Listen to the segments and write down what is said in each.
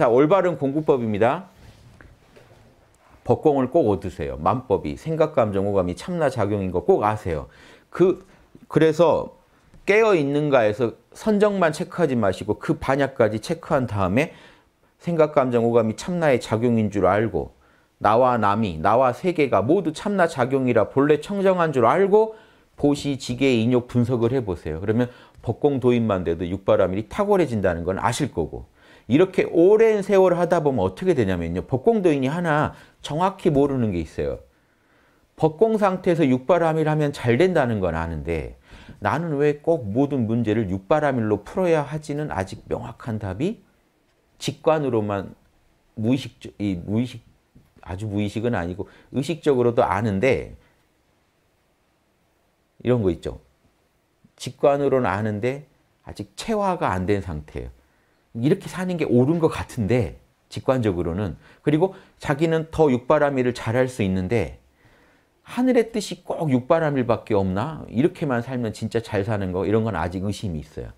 자, 올바른 공부법입니다. 법공을 꼭 얻으세요. 만법이, 생각, 감정, 오감이 참나 작용인 거 꼭 아세요. 그, 그래서 깨어 있는가에서 선정만 체크하지 마시고 그 반야까지 체크한 다음에 생각, 감정, 오감이 참나의 작용인 줄 알고 나와 남이, 나와 세계가 모두 참나 작용이라 본래 청정한 줄 알고 보시, 지계, 인욕 분석을 해보세요. 그러면 법공 도입만 돼도 육바라이 탁월해진다는 건 아실 거고 이렇게 오랜 세월 하다 보면 어떻게 되냐면요. 법공도인이 하나 정확히 모르는 게 있어요. 법공 상태에서 육바람일 하면 잘 된다는 건 아는데 나는 왜 꼭 모든 문제를 육바람일로 풀어야 하지는 아직 명확한 답이 직관으로만 무의식, 이 무의식, 아주 무의식은 아니고 의식적으로도 아는데 이런 거 있죠. 직관으로는 아는데 아직 체화가 안 된 상태예요. 이렇게 사는 게 옳은 것 같은데 직관적으로는 그리고 자기는 더 육바라밀을 잘할 수 있는데 하늘의 뜻이 꼭 육바라밀밖에 없나? 이렇게만 살면 진짜 잘 사는 거 이런 건 아직 의심이 있어요.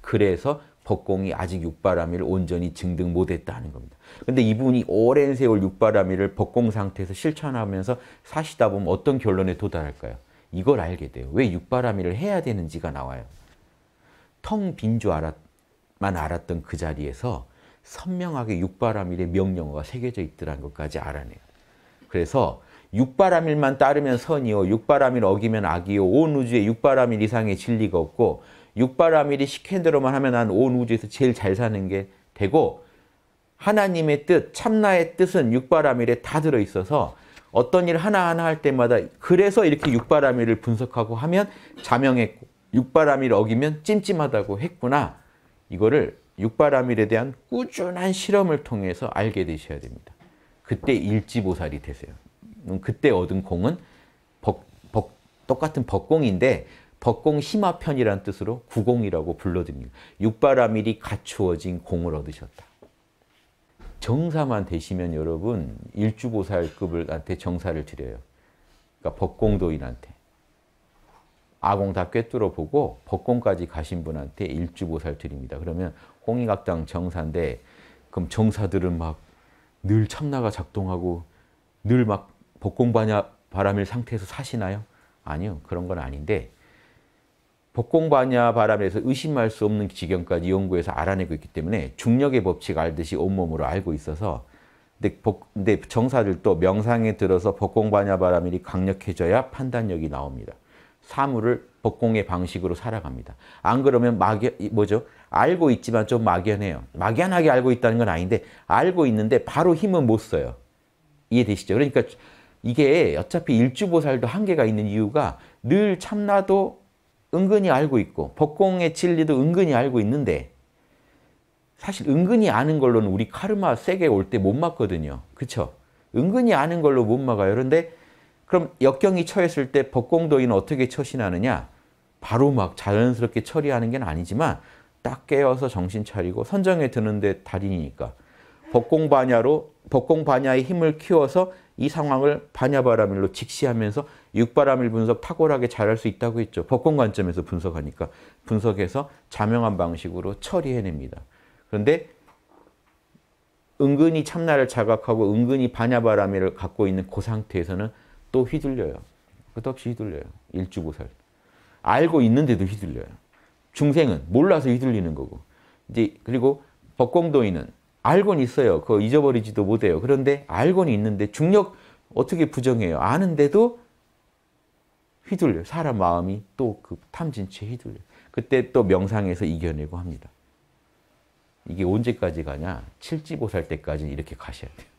그래서 법공이 아직 육바라밀을 온전히 증득 못했다는 겁니다. 근데 이분이 오랜 세월 육바라밀을 법공 상태에서 실천하면서 사시다 보면 어떤 결론에 도달할까요? 이걸 알게 돼요. 왜 육바라밀을 해야 되는지가 나와요. 텅 빈 줄 알았 것만 알았던 그 자리에서 선명하게 육바라밀의 명령어가 새겨져 있더라는 것까지 알아내요. 그래서 육바라밀만 따르면 선이요 육바라밀 어기면 악이요 온 우주에 육바라밀 이상의 진리가 없고 육바라밀이 시킨 대로만 하면 난 온 우주에서 제일 잘 사는 게 되고 하나님의 뜻, 참나의 뜻은 육바라밀에 다 들어있어서 어떤 일 하나하나 할 때마다 그래서 이렇게 육바라밀을 분석하고 하면 자명했고 육바라밀 어기면 찜찜하다고 했구나 이거를 육바라밀에 대한 꾸준한 실험을 통해서 알게 되셔야 됩니다. 그때 일지보살이 되세요. 그때 얻은 공은 벅, 벅, 똑같은 벅공인데 벅공 심화편이라는 뜻으로 구공이라고 불러드립니다. 육바라밀이 갖추어진 공을 얻으셨다. 정사만 되시면 여러분 일주보살급을 한테 정사를 드려요. 그러니까 벅공도인한테. 아공 다 꿰뚫어 보고 법공까지 가신 분한테 일주보살 드립니다. 그러면 홍익학당 정사인데 그럼 정사들은 막늘 참나가 작동하고 늘막 법공반야 바람일 상태에서 사시나요? 아니요. 그런 건 아닌데 법공반야 바람에서 의심할 수 없는 지경까지 연구해서 알아내고 있기 때문에 중력의 법칙 알듯이 온몸으로 알고 있어서 근데, 복, 근데 정사들도 명상에 들어서 법공반야 바람일이 강력해져야 판단력이 나옵니다. 사물을 법공의 방식으로 살아갑니다. 안 그러면 막연, 뭐죠? 알고 있지만 좀 막연해요. 막연하게 알고 있다는 건 아닌데 알고 있는데 바로 힘은 못 써요. 이해되시죠? 그러니까 이게 어차피 일주보살도 한계가 있는 이유가 늘 참나도 은근히 알고 있고 법공의 진리도 은근히 알고 있는데 사실 은근히 아는 걸로는 우리 카르마 세게 올 때 못 맞거든요. 그쵸 은근히 아는 걸로 못 막아요. 그런데 그럼 역경이 처했을 때 법공도인 은 어떻게 처신하느냐? 바로 막 자연스럽게 처리하는 게 아니지만 딱 깨어서 정신 차리고 선정에 드는데 달인이니까 법공반야로 법공반야의 힘을 키워서 이 상황을 반야바라밀로 직시하면서 육바라밀 분석 탁월하게 잘할 수 있다고 했죠. 법공 관점에서 분석하니까 분석해서 자명한 방식으로 처리해냅니다. 그런데 은근히 참나를 자각하고 은근히 반야바라밀을 갖고 있는 그 상태에서는 또 휘둘려요. 끝없이 그 휘둘려요. 일주보살. 알고 있는데도 휘둘려요. 중생은 몰라서 휘둘리는 거고. 이제 그리고 법공도인은 알고는 있어요. 그거 잊어버리지도 못해요. 그런데 알고는 있는데 중력 어떻게 부정해요? 아는데도 휘둘려 사람 마음이 또 그 탐진치에 휘둘려 그때 또 명상에서 이겨내고 합니다. 이게 언제까지 가냐? 칠지보살 때까지 이렇게 가셔야 돼요.